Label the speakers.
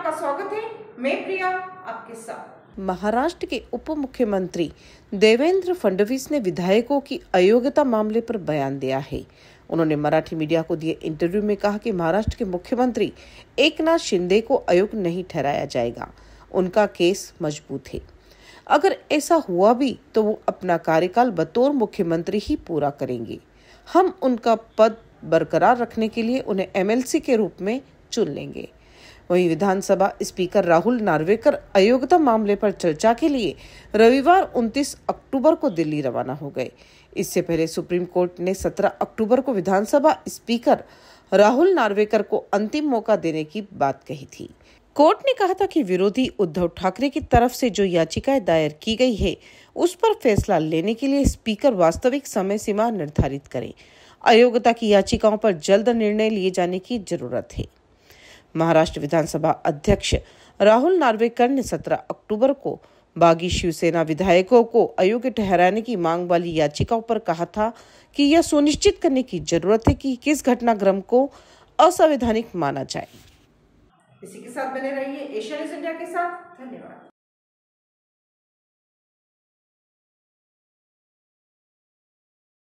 Speaker 1: आपका स्वागत है मैं प्रिया आपके साथ
Speaker 2: महाराष्ट्र के उप मुख्यमंत्री देवेंद्र फडणवीस ने विधायकों की अयोग्यता मामले पर बयान दिया है उन्होंने मराठी मीडिया को दिए इंटरव्यू में कहा कि महाराष्ट्र के मुख्यमंत्री एकनाथ शिंदे को अयोग्य नहीं ठहराया जाएगा उनका केस मजबूत है अगर ऐसा हुआ भी तो वो अपना कार्यकाल बतौर मुख्यमंत्री ही पूरा करेंगे हम उनका पद बरकरार रखने के लिए उन्हें एमएलसी के रूप में चुन लेंगे वहीं विधानसभा स्पीकर राहुल नार्वेकर अयोग्यता मामले पर चर्चा के लिए रविवार 29 अक्टूबर को दिल्ली रवाना हो गए इससे पहले सुप्रीम कोर्ट ने 17 अक्टूबर को विधानसभा स्पीकर राहुल नार्वेकर को अंतिम मौका देने की बात कही थी कोर्ट ने कहा था कि विरोधी उद्धव ठाकरे की तरफ से जो याचिकाएं दायर की गई है उस पर फैसला लेने के लिए स्पीकर वास्तविक समय सीमा निर्धारित करें अयोग्यता की याचिकाओं पर जल्द निर्णय लिए जाने की जरूरत है महाराष्ट्र विधानसभा अध्यक्ष राहुल नार्वेकर ने 17 अक्टूबर को बागी शिवसेना विधायकों को अयोग्य ठहराने की मांग वाली याचिकाओं पर कहा था कि यह सुनिश्चित करने की जरूरत है कि किस घटनाक्रम को असंवैधानिक माना जाए
Speaker 1: इसी के साथ बने रहिए न्यूज
Speaker 3: इंडिया के साथ धन्यवाद